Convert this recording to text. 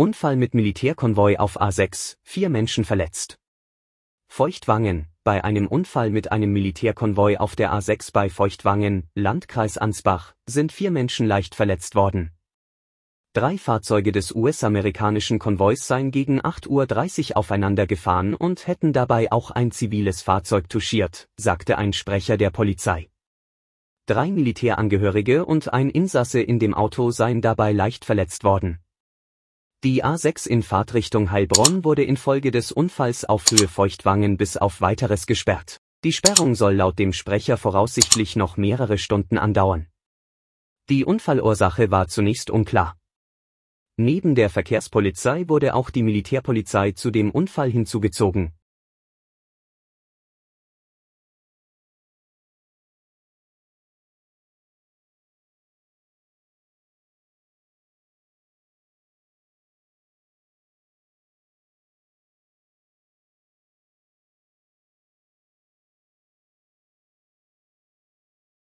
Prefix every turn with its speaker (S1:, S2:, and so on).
S1: Unfall mit Militärkonvoi auf A6, vier Menschen verletzt. Feuchtwangen, bei einem Unfall mit einem Militärkonvoi auf der A6 bei Feuchtwangen, Landkreis Ansbach, sind vier Menschen leicht verletzt worden. Drei Fahrzeuge des US-amerikanischen Konvois seien gegen 8.30 Uhr aufeinander gefahren und hätten dabei auch ein ziviles Fahrzeug touchiert, sagte ein Sprecher der Polizei. Drei Militärangehörige und ein Insasse in dem Auto seien dabei leicht verletzt worden. Die A6 in Fahrtrichtung Heilbronn wurde infolge des Unfalls auf Höhe Feuchtwangen bis auf weiteres gesperrt. Die Sperrung soll laut dem Sprecher voraussichtlich noch mehrere Stunden andauern. Die Unfallursache war zunächst unklar. Neben der Verkehrspolizei wurde auch die Militärpolizei zu dem Unfall hinzugezogen